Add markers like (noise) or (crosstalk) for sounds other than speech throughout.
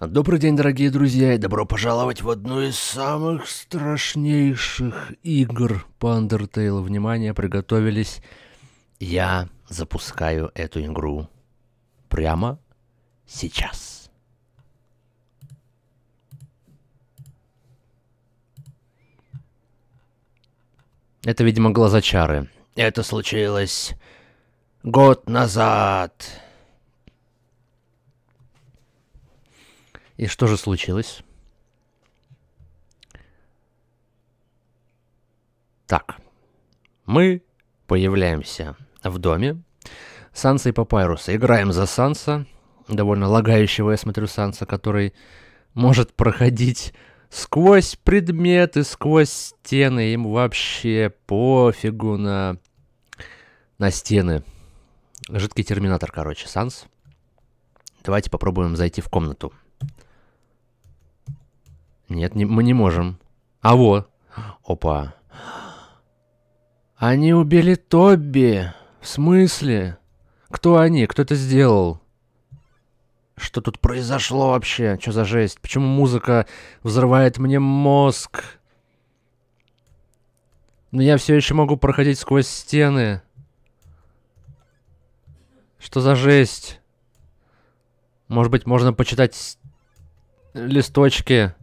Добрый день, дорогие друзья, и добро пожаловать в одну из самых страшнейших игр по Undertale. Внимание, приготовились. Я запускаю эту игру прямо сейчас. Это, видимо, глаза чары. Это случилось год назад. И что же случилось? Так, мы появляемся в доме Санса и Папайруса. Играем за Санса, довольно лагающего, я смотрю, Санса, который может проходить сквозь предметы, сквозь стены. Им вообще пофигу на, на стены. Жидкий терминатор, короче, Санс. Давайте попробуем зайти в комнату. Нет, не, мы не можем. А вот. Опа. Они убили Тобби. В смысле? Кто они? Кто это сделал? Что тут произошло вообще? Что за жесть? Почему музыка взрывает мне мозг? Но я все еще могу проходить сквозь стены. Что за жесть? Может быть, можно почитать листочки?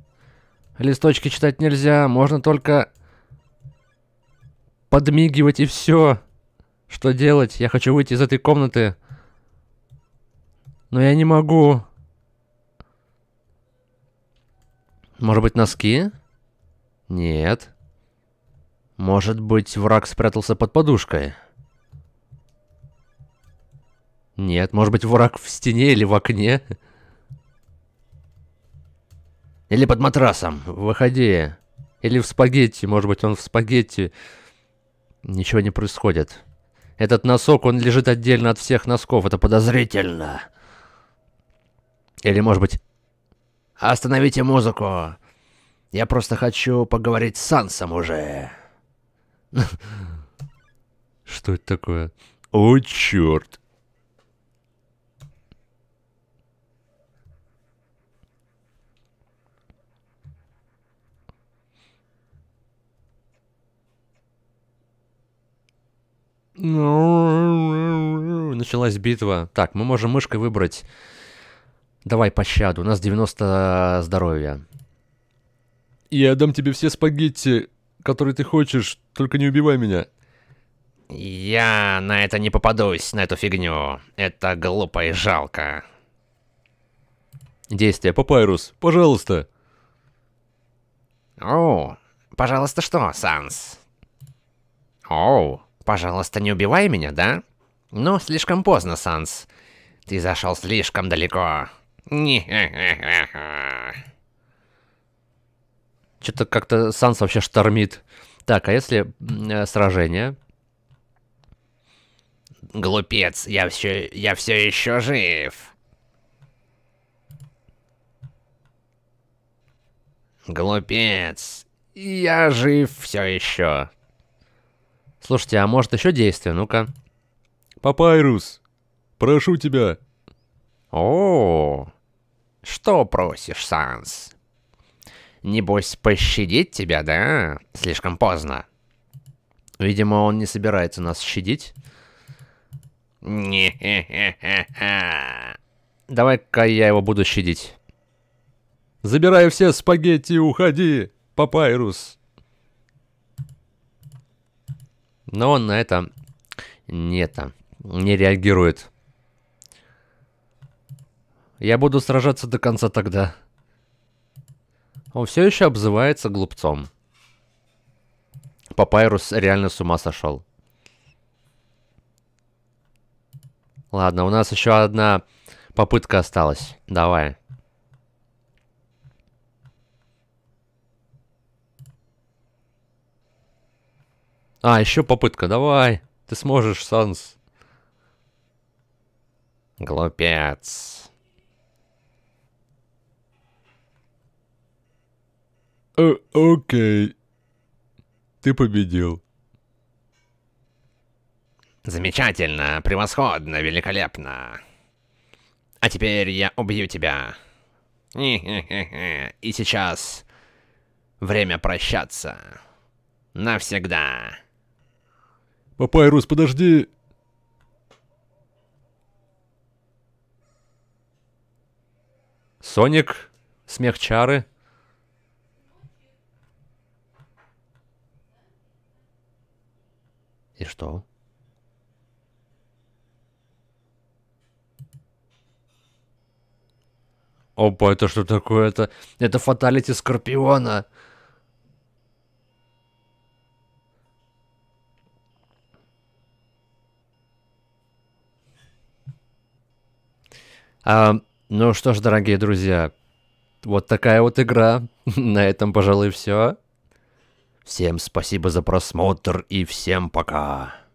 Листочки читать нельзя, можно только подмигивать и все. Что делать? Я хочу выйти из этой комнаты. Но я не могу. Может быть, носки? Нет. Может быть, враг спрятался под подушкой? Нет, может быть, враг в стене или в окне? Или под матрасом. Выходи. Или в спагетти. Может быть, он в спагетти. Ничего не происходит. Этот носок, он лежит отдельно от всех носков. Это подозрительно. Или, может быть... Остановите музыку. Я просто хочу поговорить с Сансом уже. (laughs) Что это такое? О, черт. Началась битва. Так, мы можем мышкой выбрать. Давай пощаду, у нас 90 здоровья. Я дам тебе все спагетти, которые ты хочешь, только не убивай меня. Я на это не попадусь, на эту фигню. Это глупо и жалко. Действие, Папайрус, пожалуйста. О, пожалуйста, что, Санс? Оу. Пожалуйста, не убивай меня, да? Но слишком поздно, Санс. Ты зашел слишком далеко. Э, э, э, Что-то как-то Санс вообще штормит. Так, а если э, сражение? Глупец, я все, я все еще жив. Глупец, я жив все еще. Слушайте, а может еще действие? Ну-ка. Папайрус, прошу тебя. О, что просишь, Санс? Небось, пощадить тебя, да? Слишком поздно. Видимо, он не собирается нас щадить. Не, Давай-ка я его буду щадить. Забирай все спагетти и уходи, Папайрус. Но он на это не, то не реагирует. Я буду сражаться до конца тогда. Он все еще обзывается глупцом. Папайрус реально с ума сошел. Ладно, у нас еще одна попытка осталась. Давай. А, еще попытка, давай. Ты сможешь, Санс. Глупец. О э, окей. Ты победил. Замечательно, превосходно, великолепно. А теперь я убью тебя. (laughs) И сейчас время прощаться. Навсегда. «Папайрус, подожди!» «Соник!» «Смех чары!» «И что?» Опа, это что такое? Это, это фаталити Скорпиона. А, ну что ж, дорогие друзья, вот такая вот игра. (laughs) На этом, пожалуй, все. Всем спасибо за просмотр и всем пока.